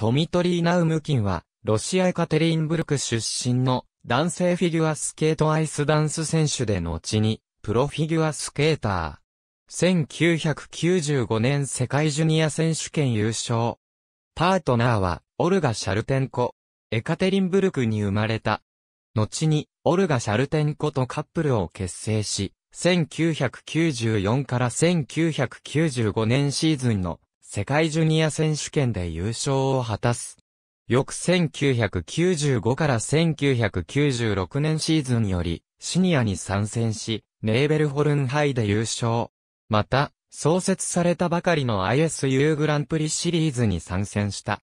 トミトリーナウムキンは、ロシアエカテリンブルク出身の男性フィギュアスケートアイスダンス選手で後に、プロフィギュアスケーター。1995年世界ジュニア選手権優勝。パートナーは、オルガ・シャルテンコ。エカテリンブルクに生まれた。後に、オルガ・シャルテンコとカップルを結成し、1994から1995年シーズンの世界ジュニア選手権で優勝を果たす。翌1995から1996年シーズンより、シニアに参戦し、ネーベルホルン杯で優勝。また、創設されたばかりの ISU グランプリシリーズに参戦した。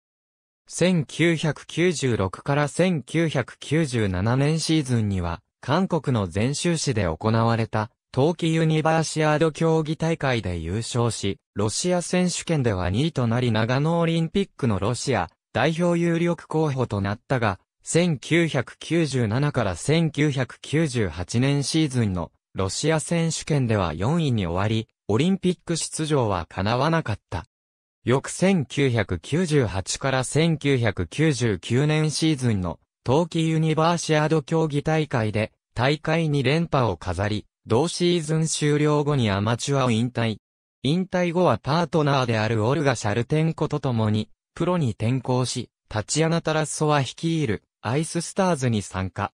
1996から1997年シーズンには、韓国の全州市で行われた冬季ユニバーシアード競技大会で優勝し、ロシア選手権では2位となり長野オリンピックのロシア代表有力候補となったが、1997から1998年シーズンのロシア選手権では4位に終わり、オリンピック出場は叶わなかった。翌1998から1999年シーズンの冬季ユニバーシアード競技大会で大会に連覇を飾り、同シーズン終了後にアマチュアを引退。引退後はパートナーであるオルガ・シャルテンコと共に、プロに転向し、タチアナ・タラッソは率いる、アイススターズに参加。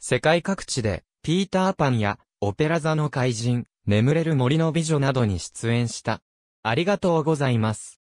世界各地で、ピーター・パンや、オペラ座の怪人、眠れる森の美女などに出演した。ありがとうございます。